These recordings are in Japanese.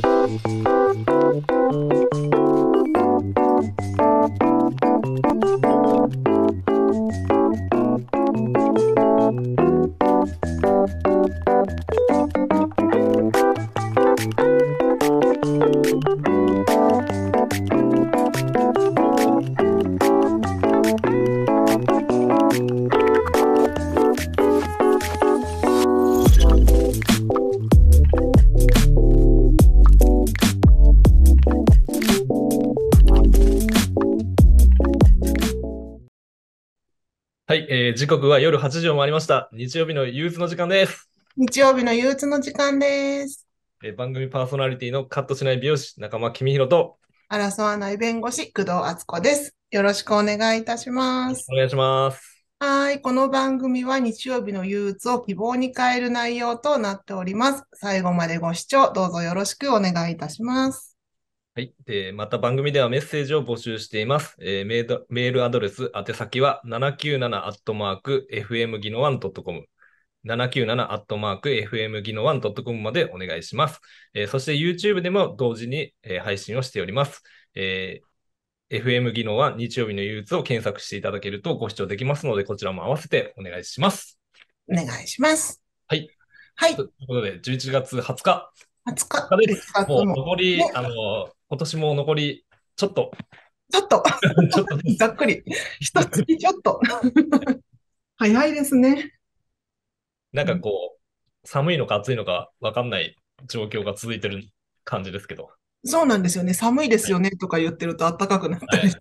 Thank you. 時刻は夜8時を回りました。日曜日の憂鬱の時間です。日曜日の憂鬱の時間です。え番組パーソナリティのカットしない美容師、仲間君宏と、争わない弁護士、工藤敦子です。よろしくお願いいたします。お願いします。はい、この番組は日曜日の憂鬱を希望に変える内容となっております。最後までご視聴、どうぞよろしくお願いいたします。はい。で、また番組ではメッセージを募集しています。えー、メールメールアドレス、宛先は 797-fm ギノワン .com。797-fm ギノドッ .com までお願いします。えー、そして YouTube でも同時に、えー、配信をしております。えー、FM 技能は日曜日の憂鬱を検索していただけるとご視聴できますので、こちらも合わせてお願いします。お願いします。はい。はい。ということで、11月20日。20日。20日です。もう残り、ね、あの、今年も残りちょっと。ちょっとちょっと ざっくり。一月ちょっと。早いですね。なんかこう、寒いのか暑いのか分かんない状況が続いてる感じですけど。そうなんですよね。寒いですよねとか言ってると暖かくなったりして、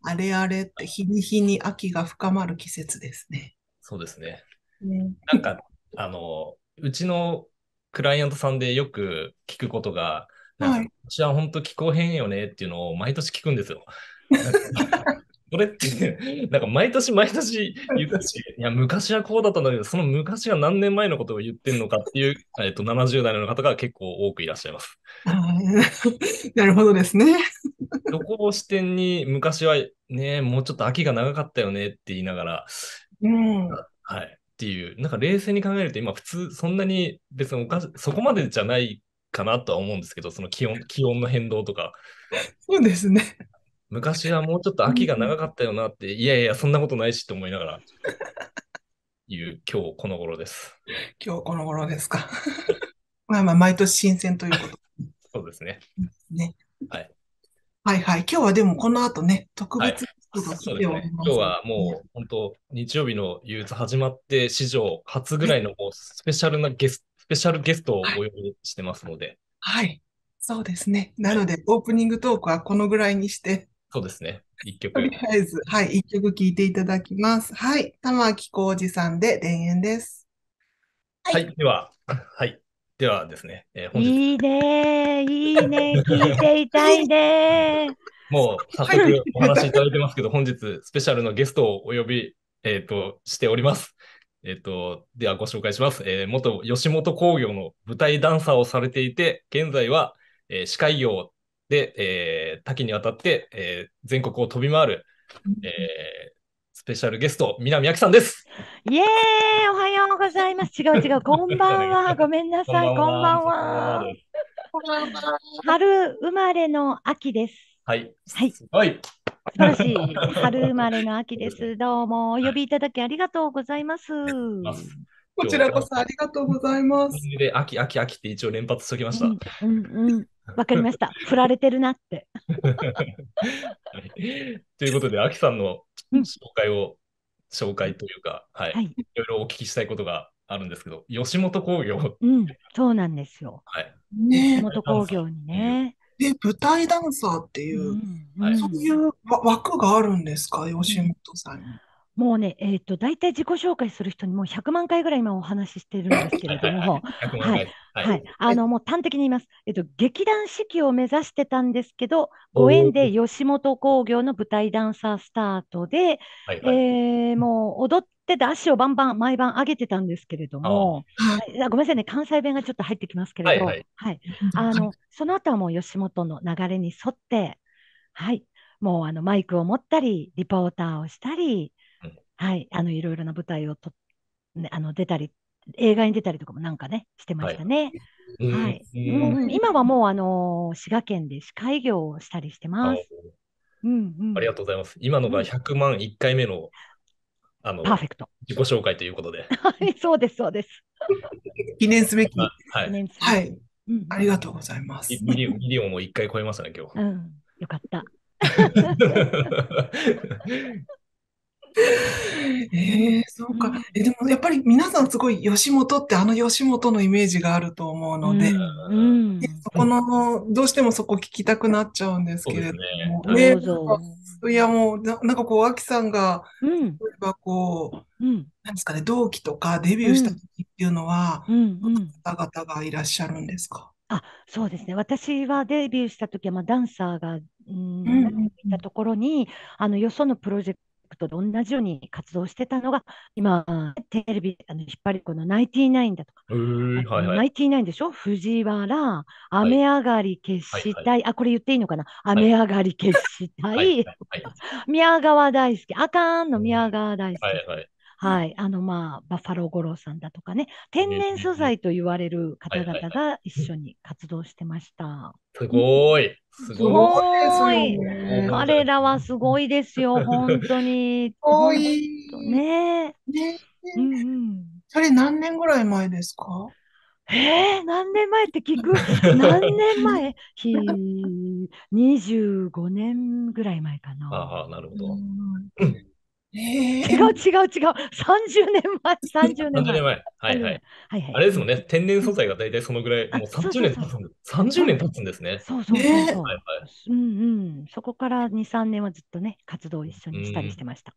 はい、あれあれって日に日に秋が深まる季節ですね。そうですね。ねなんか、あの、うちのクライアントさんでよく聞くことが、なんか私は本当気候変よねっていうのを毎年聞くんですよ。それって、なんか毎年毎年言うし、いや、昔はこうだったんだけど、その昔が何年前のことを言ってるのかっていう、えっと、70代の方が結構多くいらっしゃいます。なるほどですね。どこを視点に、昔はね、もうちょっと秋が長かったよねって言いながら、うん、はい。っていう、なんか冷静に考えると今普通そんなに別におかし、そこまでじゃないかなとは思うんですけど、その気温 気温の変動とか。そうですね。昔はもうちょっと秋が長かったよなって、いやいや、そんなことないしと思いながら、いう今日この頃です。今日この頃ですか。まあまあ、毎年新鮮ということ。そうですね。ねはい。はいはい。今日はでもこの後ね、特別、はいそうですね。今日はもう本当、日曜日の憂鬱始まって史上初ぐらいのもうスペシャルなゲスト。スペシャルゲストをお呼びしてますので。はい、はい。そうですね。なので、オープニングトークはこのぐらいにして。そうですね。一曲。とりあえず、はい、一曲聴いていただきます。はい。玉置浩二さんで田園です。はい、はい、では、はい。ではですね、えー、本日。いいね、いいね、聞いていたいね。もう早速お話しいただいてますけど、本日スペシャルのゲストをお呼び、えーとしております。えっ、と、ではご紹介します。えー、元吉本興業の舞台ダンサーをされていて、現在は、えー、司会業で、えー、多岐にわたって、えー、全国を飛び回る、えー、スペシャルゲスト、南明さんです。イエーイおはようございます。違う違う、こんばんは。ごめんなさい、こんばんは。春生まれの秋です。はい。はい。はいしい。春生まれの秋です。どうも、お呼びいただきありがとうございます。こちらこそありがとうございます。で、秋、秋、秋って一応連発しときました。うん、うん、うん。わかりました。振られてるなって。ということで、秋さんの紹介を、紹介というか、はい、はい、いろいろお聞きしたいことがあるんですけど、吉本興業、うん、そうなんですよ。はい、吉本興業にね、で、舞台ダンサーっていう、うん、そういう枠があるんですか、吉本さんに。もうね、えっ、ー、と、大体自己紹介する人にもう100万回ぐらい今お話ししてるんですけれども、はい、はい、あの、もう端的に言います。えっ、ー、と、劇団四季を目指してたんですけど、ご縁で吉本興業の舞台ダンサースタートで、はいはい、えー、もう踊ってて足をバンバン毎晩上げてたんですけれども、はい、ごめんなさいね、関西弁がちょっと入ってきますけれど、はい、はい、あの、その後はもう吉本の流れに沿って、はい、もうあのマイクを持ったり、リポーターをしたり、はい、あの、いろいろな舞台をと、ね、あの、出たり、映画に出たりとかもなんかね、してましたね。はい。う今はもう、あの、滋賀県で司会業をしたりしてます。うんありがとうございます。今のが100万1回目の、うん、あの、パーフェクト。自己紹介ということで。はい、そうです、そうです。記念すべき。はい。はい。うん、ありがとうございます。ミリオン、ミリオンも1回超えましたね、今日。うん、よかった。えー、そうか。え、でもやっぱり皆さんすごい吉本ってあの吉本のイメージがあると思うので、うんうん、そこの、どうしてもそこ聞きたくなっちゃうんですけれども。ね、いやもうな、なんかこう、アキさんが、うん、例えばこう、なんですかね、同期とかデビューした時っていうのは、うん、うん、方々がいらっしゃるんですかあそうですね私はデビューした時はまあダンサーが、うん、いたところにあのよそのプロジェクと同じように活動してたのが、今、テレビ、あの引っ張りこのナインティナインだとか、ナインティナインでしょ藤原、雨上がり決死隊、はい、あ、これ言っていいのかな雨上がり決死隊、宮川大輔、あかんの宮川大好き。はいはいはい、あの、まあ、バッファロー五郎さんだとかね、天然素材と言われる方々が一緒に活動してました。すごい。すごい。彼らはすごいですよ、本当に。すごい。ねね、うんうん。それ何年ぐらい前ですかえー、何年前って聞く何年前 ひ ?25 年ぐらい前かな。ああ、なるほど。うん違う違う違う、30年前、30年前。年前はいはい。はいはい、あれですもんね、天然素材が大体そのぐらい、もう30年経つんです。三十年経つんですね。そうそうそうそう。はいはい、うんうん。そこから二三年はずっとね、活動を一緒にしたりしてました。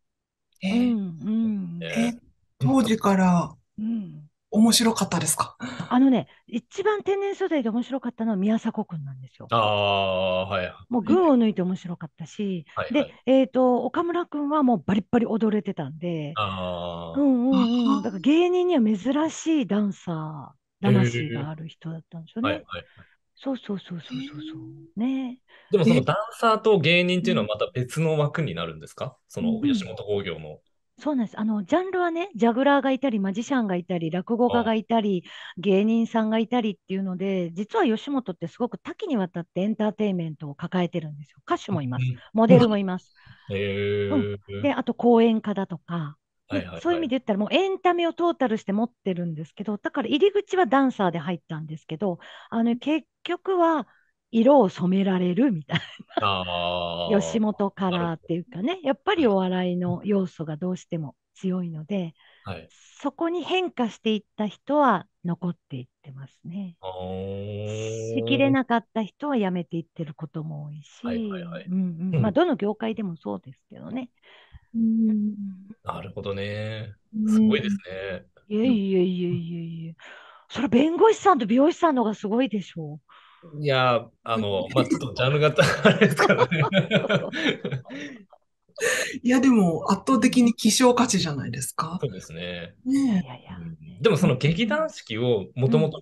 うん、えー、うん、うん、えー、当時から、うん、面白かったですかあのね、一番天然素材で面白かったのは宮迫君なんですよ。ああ、はい。もう群を抜いて面白かったし、はい、で、えっ、ー、と、岡村君はもうバリッバリ踊れてたんで、ああ。うんうんうん。だから芸人には珍しいダンサー、魂がある人だったんですよね。はいはい。そうそうそうそうそうそう。ね。でもそのダンサーと芸人っていうのはまた別の枠になるんですか、その吉本興業の。そうなんです。あの、ジャンルはね、ジャグラーがいたり、マジシャンがいたり、落語家がいたり、芸人さんがいたりっていうので、実は吉本ってすごく多岐にわたってエンターテインメントを抱えてるんですよ。歌手もいます。モデルもいます。へえー、うん、で、あと講演家だとか、そういう意味で言ったらもうエンタメをトータルして持ってるんですけどだから入り口はダンサーで入ったんですけどあの結局は色を染められるみたいな吉本カラーっていうかねやっぱりお笑いの要素がどうしても強いので、はい、そこに変化していった人は残っていってますね。しきれなかった人は辞めていってることも多いし、どの業界でもそうですけどね。うん、なるほどね。すごいですね。いやいやいやいやいや。それ弁護士さんと美容師さんの方がすごいでしょう。いや、あの、まあ、ちょっとジャンルですからね。いや、でも圧倒的に希少価値じゃないですか。そうですね。ねでもその劇団四季をもともと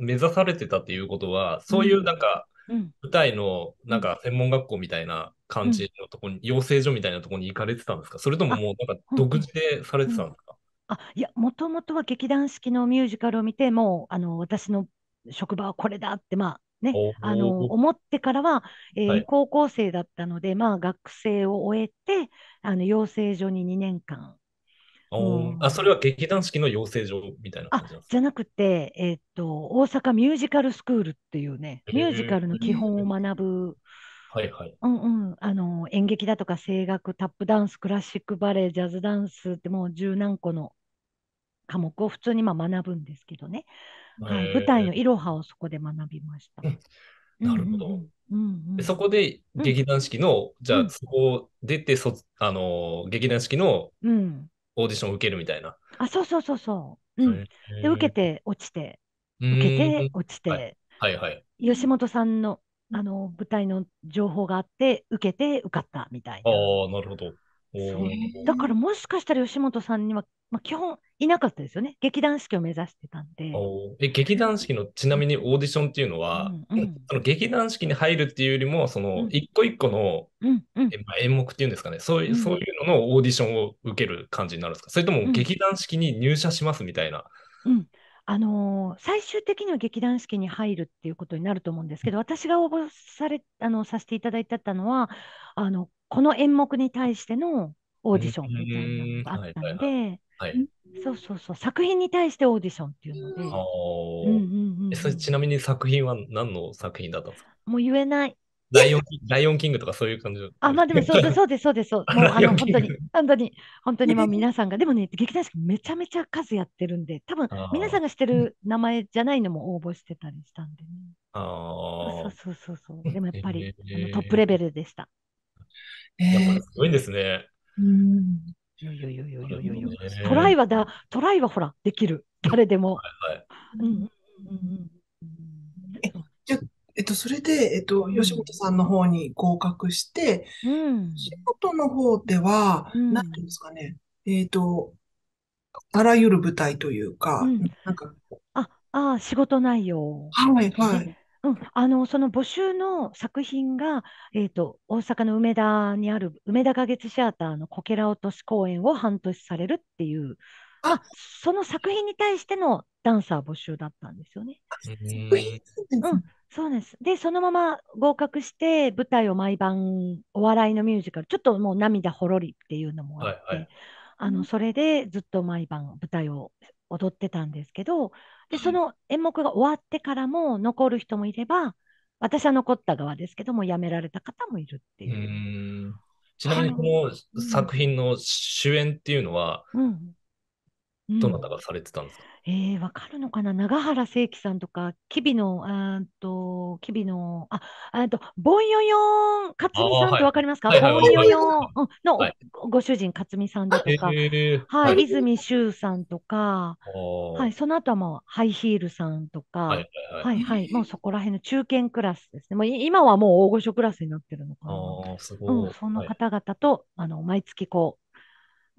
目指されてたっていうことは、うん、そういうなんか、舞台のなんか専門学校みたいな感じのとこに、うん、養成所みたいなとこに行かれてたんですかそれとももうなんか独自でされてたんですかあ、いや、もともとは劇団四季のミュージカルを見て、もう、あの、私の職場はこれだって、まあ、ね、あの、思ってからは、えーはい、高校生だったので、まあ、学生を終えて、あの、養成所に2年間。うん、あ、それは劇団式の養成所みたいな感じなじゃなくて、えー、っと、大阪ミュージカルスクールっていうね、ミュージカルの基本を学ぶ、はいはい。うんうん。あの、演劇だとか声楽、タップダンス、クラシックバレエ、ジャズダンスってもう十何個の科目を普通にまあ学ぶんですけどね、はい、舞台のいろはをそこで学びました。なるほど。うんうんうん、そこで劇団四季の、うん、じゃあそこ出てそ、あの劇団四季のオーディションを受けるみたいな。あそうそうそうそう。うん、で受けて落ちて受けて落ちて、はいはいはい、吉本さんのあの舞台の情報があって受けて受かったみたいな。ああなるほど。だからもしかしたら吉本さんには、まあ、基本いなかったですよね。劇団四季を目指してたんで。え劇団四季のちなみにオーディションっていうのは、うんうん、その劇団四季に入るっていうよりも、その一個一個の、うんうん、まあ、演目っていうんですかねそういう、そういうののオーディションを受ける感じになるんですかそれとも劇団四季に入社しますみたいな。うん、あのー、最終的には劇団四季に入るっていうことになると思うんですけど私が応募されあのさせていただいてたのはあのこの演目に対してのオーディションみたいなのがあったので、そうそうそう、作品に対してオーディションっていうので。ちなみに作品は何の作品だったんですかもう言えない。ライオンライオンキングとかそういう感じあ、まあでもそうそうです、そうです、そうです。もうあの本当に、本当に、本当にまあ皆さんが、でもね、劇団四季めちゃめちゃ数やってるんで、多分皆さんが知ってる名前じゃないのも応募してたりしたんでね。ああ。そうそうそうそう。でもやっぱり、えー、トップレベルでした。やっぱすごいんですね。うん。よよよよよよよ。トライはだ、トライはほら、できる。誰でも。はいはい。え、っと、それで、えっと、吉本さんの方に合格して、うん、吉本の方では、何、うん、ていうんですかね、えっ、と、あらゆる舞台というか、うん、なんか。あ、あ仕事内容。はい、はい。うん、あのその募集の作品が、えーと、大阪の梅田にある梅田花月シアターのこけら落とし公演を半年されるっていう、あその作品に対してのダンサー募集だったんですよね。うん、そうです。で、そのまま合格して、舞台を毎晩、お笑いのミュージカル、ちょっともう涙ほろりっていうのもあって、はいはい、あのそれでずっと毎晩舞台を踊ってたんですけど、で、その演目が終わってからも残る人もいれば、私は残った側ですけども、辞められた方もいるっていう。うちなみにこの作品の主演っていうのは、どなたがされてたんですか、ええわかるのかな長原聖輝さんとか、キビの、あーんと、キビの、あ、あーんと、ボンヨヨン、勝美さんってわかりますかボンわヨりヨンのご主人、勝美さんだとか、はい、泉修さんとか、はい、その後はもうハイヒールさんとか、い、はい、ははい。はいはいもうそこら辺の中堅クラスですね。もう今はもう大御所クラスになってるのかな。うん、そのはい。方々と、あの、毎月こう、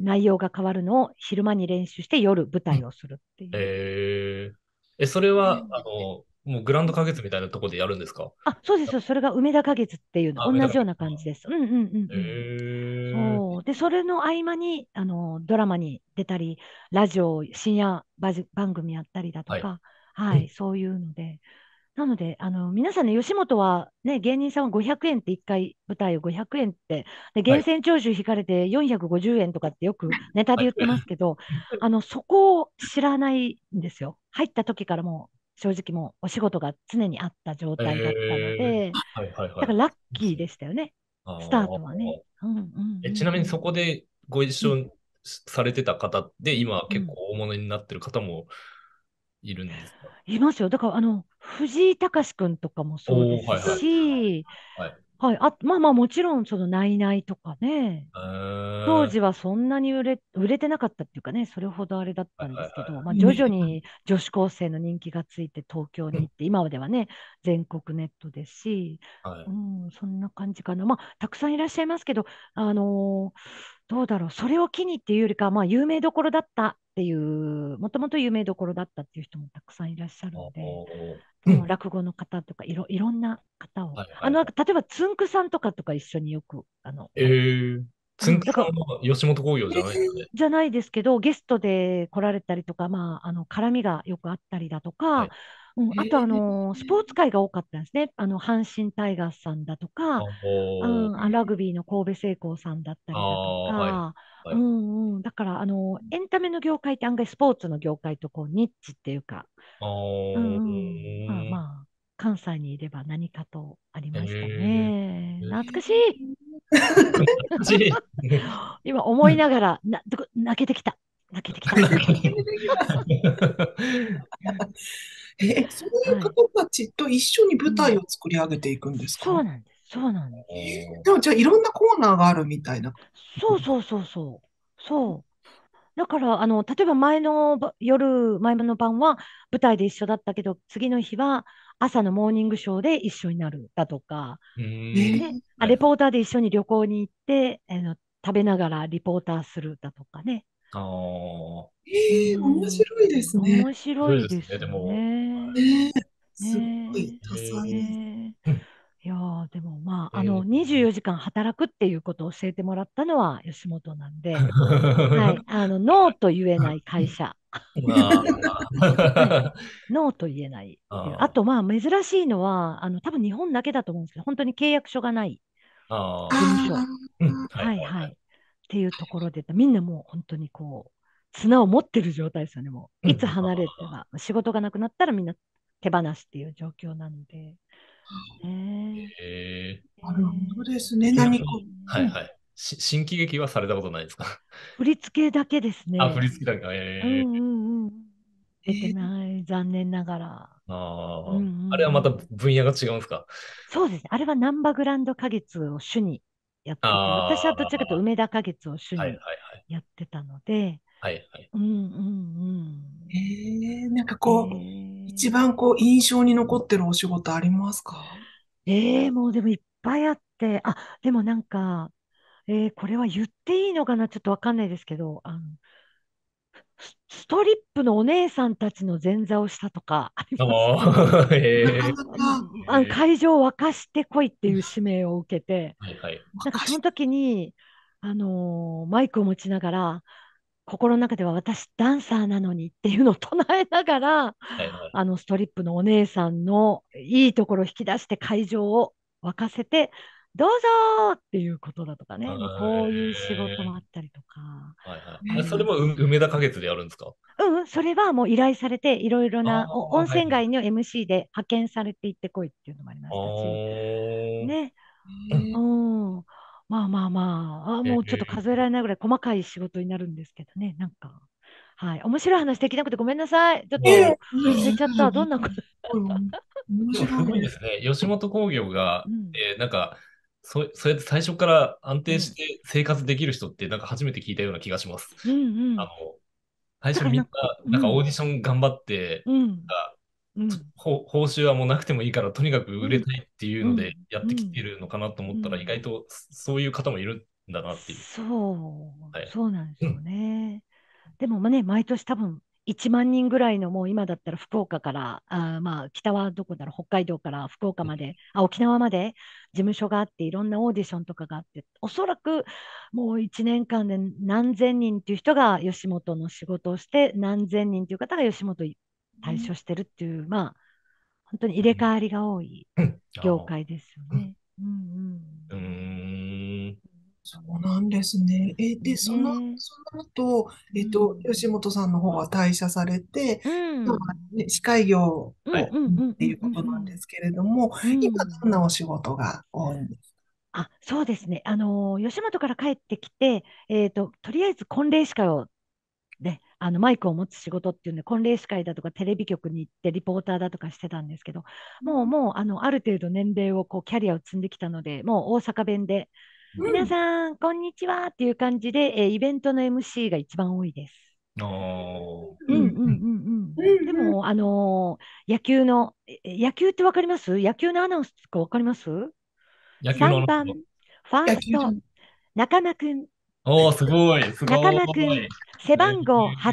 内容が変わるのを昼間に練習して夜舞台をするっていう。えー、え、それは、あの、もうグランド花月みたいなところでやるんですかあ、そうですよ。それが梅田花月っていうの、同じような感じです。うんうんうん、うんえー、そう。で、それの合間に、あの、ドラマに出たり、ラジオ、深夜番組やったりだとか、はい、はいそういうので、なので、あの、皆さんね、吉本はね、芸人さんは500円って1回舞台を500円って、で、源泉徴収引かれて450円とかってよくネタで言ってますけど、あの、そこを知らないんですよ。入った時からもう、正直もうお仕事が常にあった状態だったので、はいはいはい、だからラッキーでしたよね、スタートはね。うんうん、えちなみにそこでご一緒されてた方で、今結構大物になってる方もいるんですかいますよ。だから、あの、藤井隆君とかもそうですし、はい、はいはいあまあまあもちろんその「ナイナイ」とかね、えー、当時はそんなに売れ売れてなかったっていうかねそれほどあれだったんですけど、まあ、徐々に女子高生の人気がついて東京に行って、今まではね全国ネットですし、はい、うん、そんな感じかなまあたくさんいらっしゃいますけどあのーどうだろう、それを機にっていうよりか、まあ、有名どころだったっていう、もともと有名どころだったっていう人もたくさんいらっしゃるので、うん、落語の方とかいろ、いろんな方を、あの例えばつんくさんとかとか一緒によく、あの、えーつんくさんの吉本興業じゃないね。じゃないですけど、ゲストで来られたりとか、まあ、あの絡みがよくあったりだとか、うん、あと、あのー、スポーツ界が多かったんですね。あの、阪神タイガースさんだとか、うん、ラグビーの神戸製鋼さんだったりだとか、うんうん、だから、あのー、エンタメの業界って案外スポーツの業界とこうニッチっていうか、うん、まあまあ、関西にいれば何かとありましたね。懐かしい 今思いながらな泣けてきた。泣けてきた。え、そういう方たちと一緒に舞台を作り上げていくんですか、そうなんです。そうなんです。でもじゃあいろんなコーナーがあるみたいな。そうそうそうそう。そう。だから、あの、例えば前のば夜、前の晩は舞台で一緒だったけど、次の日は朝のモーニングショーで一緒になるだとか、えーあレポーターで一緒に旅行に行って、あの、食べながらリポーターするだとかね。ああ。ええー、面白いですね。面白いですね。でも。ねすごい多彩ねいやでもまあ、あの24時間働くっていうことを教えてもらったのは吉本なんで、はい、あのノーと言えない会社。ノーと言えない。あとまあ珍しいのはあの多分日本だけだと思うんですけど本当に契約書がない事務所。はいはい。っていうところで、みんなもう本当にこう、綱を持ってる状態ですよね、もう。いつ離れては、うん、仕事がなくなったらみんな手放しっていう状況なんで。ええー、なるほどですね、何か。はいはい。新喜劇はされたことないですか 振り付けだけですね。あ、振り付けだけ。えー、うんうんうん。出てない、残念ながら。あ,、うあれはまた分野が違うんですかそうですね。あれはナンバーグランド花月を主にやってて、あ私はどちらかというと梅田花月を主はいはいにはい。やってたので、はいはい。うんうんええなんかこう、一番こう、印象に残ってるお仕事ありますかえー、もうでもいっぱいあって、あ、でもなんか、えーこれは言っていいのかな、ちょっとわかんないですけど、あの、ストリップのお姉さんたちの前座をしたとかあります、あ会場を沸かしてこいっていう使命を受けて、はいはい、なんかその時に、あのー、マイクを持ちながら心の中では私ダンサーなのにっていうのを唱えながら、はいはい、あのストリップのお姉さんのいいところを引き出して会場を沸かせてどうぞっていうことだとかね、こういう仕事もあったりとか。はいはい、それも梅田花月でやるんですかうん、それはもう依頼されて、いろいろな温泉街の MC で派遣されて行ってこいっていうのもありましたし、ね。うん、まあまあまああ、もうちょっと数えられないぐらい細かい仕事になるんですけどね、なんか。はい、面白い話できなくてごめんなさい。ちょっと忘れちゃった。どんなこと。すご いですね。吉本興業が、えー、なんかそそうやって最初から安定して生活できる人って、なんか初めて聞いたような気がします。うんうん、あの最初みんな、なんかオーディション頑張って、うんうん、報酬はもうなくてもいいから、とにかく売れたいっていうのでやってきてるのかなと思ったら、意外とそういう方もいるんだなっていう。そう、はい、そうなんですよね。でもね、毎年多分1万人ぐらいのもう今だったら福岡からあまあ北はどこだろう北海道から福岡まであ沖縄まで事務所があっていろんなオーディションとかがあっておそらくもう1年間で何千人っていう人が吉本の仕事をして何千人っていう方が吉本対処してるっていう、うん、まあ本当に入れ替わりが多い業界ですよね。うん、うんうんそうなんですね。えで、その、ね、その後、えっと、吉本さんの方は退社されて、うんね、司会業を、っていうことなんですけれども、今どんなお仕事が多いんですかあそうですね、あのー、吉本から帰ってきて、えーと、とりあえず婚礼司会を、ね、あのマイクを持つ仕事っていうので、婚礼司会だとかテレビ局に行ってリポーターだとかしてたんですけど、もうもうあのある程度年齢をこうキャリアを積んできたので、もう大阪弁で皆さん、こんにちはっていう感じで、えー、イベントの MC が一番多いです。でも、あのー、野球の、野球ってわかります野球のアナウンスとかわかります野球の ?3 番、ファースト、中間くん。おー、すごい、中間くん、背番号8。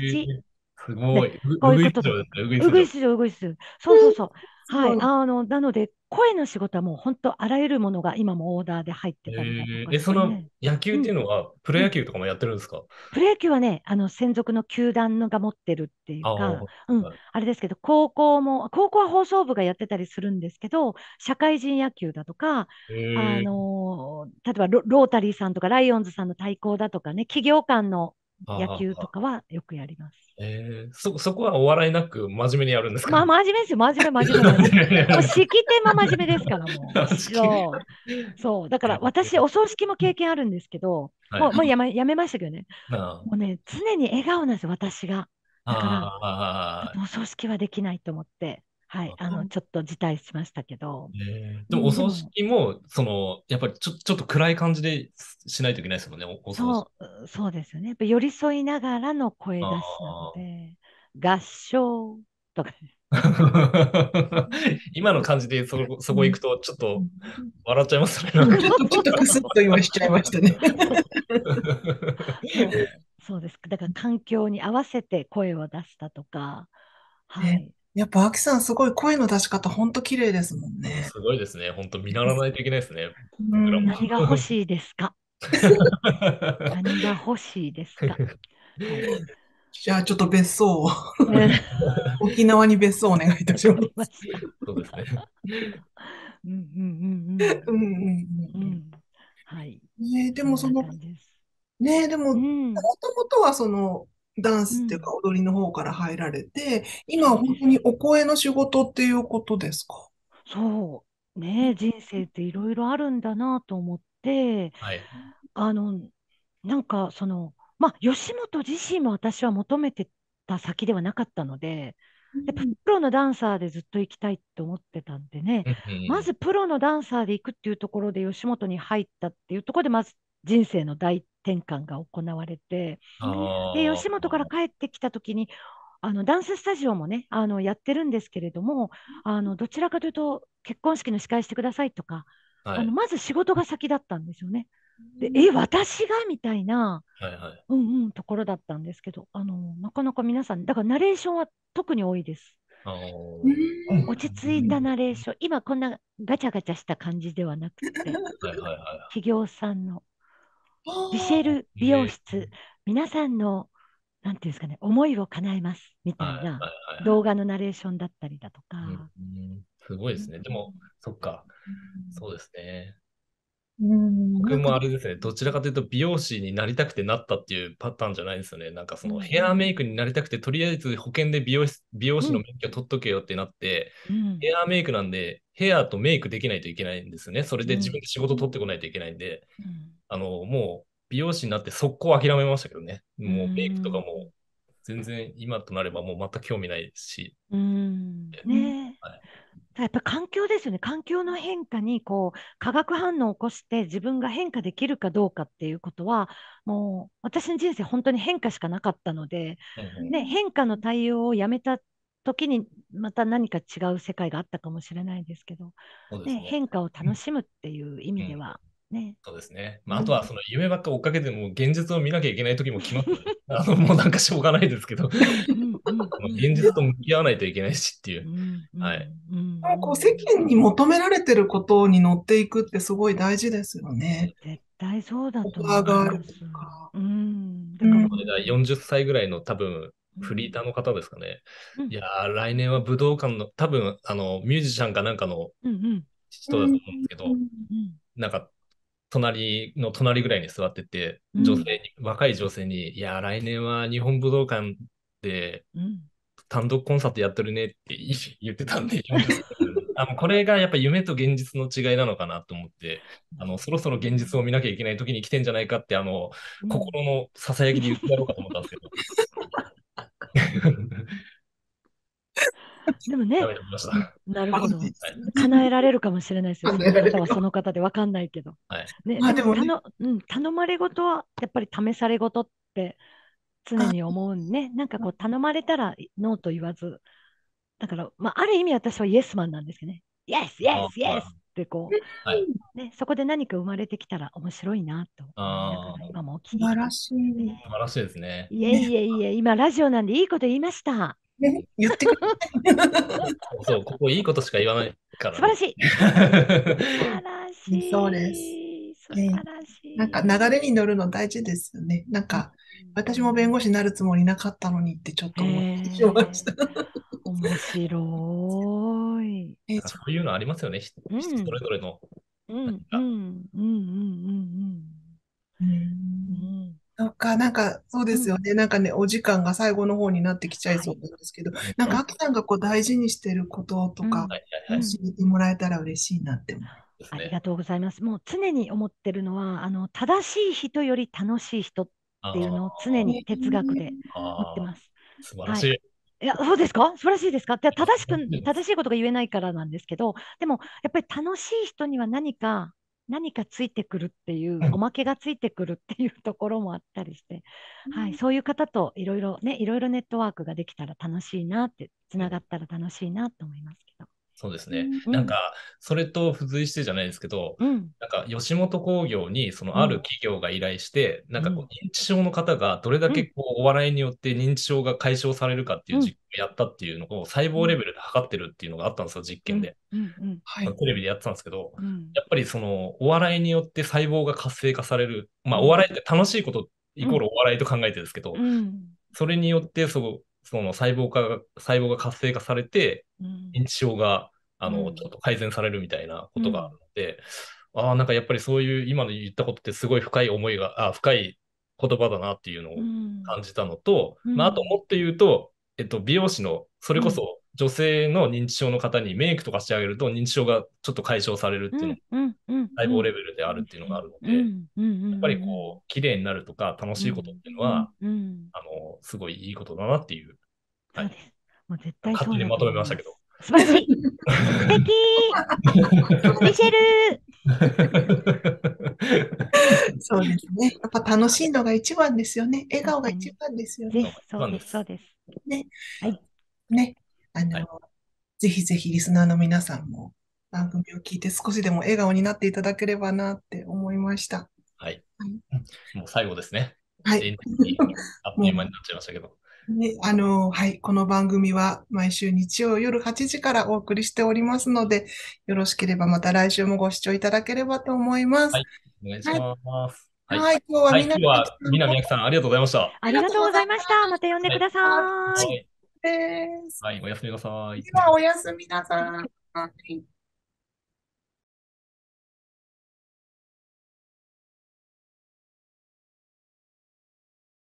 すごい。ういすうですね。うぐいすう、ぐいすそうそうそう。はい。あの、なので、声の仕事はもう本当あらゆるものが今もオーダーで入ってたりとか、ねえー、えその野球っていうのは、プロ野球とかもやってるんですか、うん、プロ野球はね、あの専属の球団が持ってるっていうか、あ,、うん、あれですけど、高校も、高校は放送部がやってたりするんですけど、社会人野球だとか、えー、あの例えばロータリーさんとかライオンズさんの対抗だとかね、企業間の野球とかはよくやります。えー、そそこはお笑いなく真面目にやるんですか、まあ、真面目ですよ、真面目、真面目。もう式典も真面目ですから、もう。そうそうだから私、お葬式も経験あるんですけど、はい、もうもうやめやめましたけどね、もうね、常に笑顔なんですよ、私が。だから、お葬式はできないと思って。はい、あの、ちょっと辞退しましたけど。えー、でも、お葬式も、その、やっぱりちょちょっと暗い感じでしないといけないですもんね、お葬式。そうですよね。やっぱ寄り添いながらの声出しなので、合唱とか。今の感じでそそこ行くと、ちょっと笑っちゃいますね。なか ちょっとくすっと今しちゃいましたね。そうですだから環境に合わせて声を出したとか、はい、やっぱ、アキさん、すごい声の出し方、ほんと綺麗ですもんね。すごいですね。本当見習わないといけないですね。何が欲しいですか何が欲しいですか、は い、じゃあ、ちょっと別荘を、沖縄に別荘お願いいたします。そうですね。うんうんうんうん。うんうんうん。はい。ねでもその、ねでも、もともとはその、ダンスっていうか踊りの方から入られて、うん、今は本当にお声の仕事っていうことですかそうね人生っていろいろあるんだなと思って、はい、あのなんかそのまあ吉本自身も私は求めてた先ではなかったので、やっぱプロのダンサーでずっと行きたいと思ってたんでね、まずプロのダンサーで行くっていうところで吉本に入ったっていうところでまず人生の第一転換が行われてで吉本から帰ってきた時にあのダンススタジオもねあのやってるんですけれどもあのどちらかというと結婚式の司会してくださいとか、はい、あのまず仕事が先だったんですよね。でえ私がみたいな、はいはい、うんうんところだったんですけどあのなかなか皆さんだからナレーションは特に多いです。落ち着いたナレーション今こんなガチャガチャした感じではなくてはい、企業さんのリシェル美容室、皆さんの、なんていうんですかね、思いを叶えますみたいな動画のナレーションだったりだとか。うんすごいですね。でも、そっか、そうですね。うん僕もあれですね、どちらかというと美容師になりたくてなったっていうパターンじゃないですよね。なんかそのヘアメイクになりたくて、とりあえず保険で美容美容師の免許取っとけよってなって、うん、ヘアメイクなんでヘアとメイクできないといけないんですね。それで自分で仕事取ってこないといけないんで、あの、もう美容師になって速攻諦めましたけどね。もうメイクとかも全然今となればもう全く興味ないし。うん。ね、はい、やっぱ環境ですよね。環境の変化にこう化学反応を起こして自分が変化できるかどうかっていうことは、もう私の人生本当に変化しかなかったので、うんうん、ね、変化の対応をやめた時にまた何か違う世界があったかもしれないですけど、ね、ね、変化を楽しむっていう意味では、ね。そうですね。まあ、あとはその夢ばっか追っかけても現実を見なきゃいけない時も決まって、あのもうなんかしょうがないですけど、現実と向き合わないといけないしっていう。はい。こう世間に求められてることに乗っていくってすごい大事ですよね。絶対そうだと思います。うん。だから40歳ぐらいの多分フリーターの方ですかね。うん、いや来年は武道館の、多分あのミュージシャンかなんかの人だと思うんですけど、うん、なんか隣の隣ぐらいに座ってて、女性に、うん、若い女性に、いや、来年は日本武道館で単独コンサートやってるねって 言ってたんで、あのこれがやっぱ夢と現実の違いなのかなと思って、あのそろそろ現実を見なきゃいけない時に来てんじゃないかって、あの、心のささやきで言ってやろうかと思ったんですけど。でもね、なるほど。叶えられるかもしれないですよ。そ の方はその方で分かんないけど。はい、ね、まあでも、ね、頼うん、頼まれ事はやっぱり試され事って常に思うんね。なんかこう頼まれたらノーと言わず。だから、まあ、ある意味私はイエスマンなんですけどね。イエス、イエス、イエスってこう、はい、ね、そこで何か生まれてきたら面白いなとああ、素晴らしい、素晴らしいですねいえいえいえ今ラジオなんでいいこと言いました、ね、言ってくれそうここいいことしか言わないから、素晴らしい 素晴らしいそうです素晴らしい、なんか流れに乗るの大事ですよねなんか、私も弁護士になるつもりなかったのにってちょっと思ってしました。面白い。えそういうのありますよね、人それぞれの。うんうんうんうんうんうん。なんか、なんか、そうですよね。なんかね、お時間が最後の方になってきちゃいそうなんですけど、なんか、アキさんがこう大事にしてることとか、教えてもらえたら嬉しいなってありがとうございます。もう常に思ってるのは、あの正しい人より楽しい人っっていうのを常に哲学で持ってます。素晴らしい、はいいや、そうですか素晴らしいですか正しく、正しいことが言えないからなんですけど、でも、やっぱり楽しい人には何か、何かついてくるっていう、おまけがついてくるっていうところもあったりして、はい、そういう方といろいろね、いろいろネットワークができたら楽しいなって、つながったら楽しいなと思いますけど。そうですね。うん、なんか、それと付随してじゃないですけど、うん、なんか、吉本興業に、そのある企業が依頼して、うん、なんかこう、認知症の方がどれだけこう、お笑いによって認知症が解消されるかっていう実験をやったっていうのを、細胞レベルで測ってるっていうのがあったんですよ、実験で。はテレビでやってたんですけど、やっぱりその、お笑いによって細胞が活性化される。まあ、お笑いって楽しいことイコールお笑いと考えてるんですけど、それによって、そう、その細胞化細胞が活性化されて、認知症があの、ちょっと改善されるみたいなことがあるので、ああ、なんかやっぱりそういう今の言ったことってすごい深い思いが、あ深い言葉だなっていうのを感じたのと、まあ、あともっと言うと、えっと、美容師の、それこそ女性の認知症の方にメイクとかしてあげると、認知症がちょっと解消されるっていうの、細胞レベルであるっていうのがあるので、やっぱりこう、綺麗になるとか楽しいことっていうのは、あの、すごいいいことだなっていうはい、もう絶対勝手にまとめましたけど。素晴らしい。素敵スペシャル そうですね。やっぱ楽しいのが一番ですよね。笑顔が一番ですよね。そうです、そうです。ね。はい。ね。あの、はい、ぜひぜひリスナーの皆さんも番組を聞いて少しでも笑顔になっていただければなって思いました。はい。はい、もう最後ですね。はい。あっという間になっちゃいましたけど。ね、あの、はい、この番組は毎週日曜夜8時からお送りしておりますので、よろしければまた来週もご視聴いただければと思います。はい、お願いします。はい、はい、今日はみんな、はい、みなさん、ありがとうございました。ありがとうございました。また呼んでください。はい、はい、おやすみなさい。では、おやすみなさい。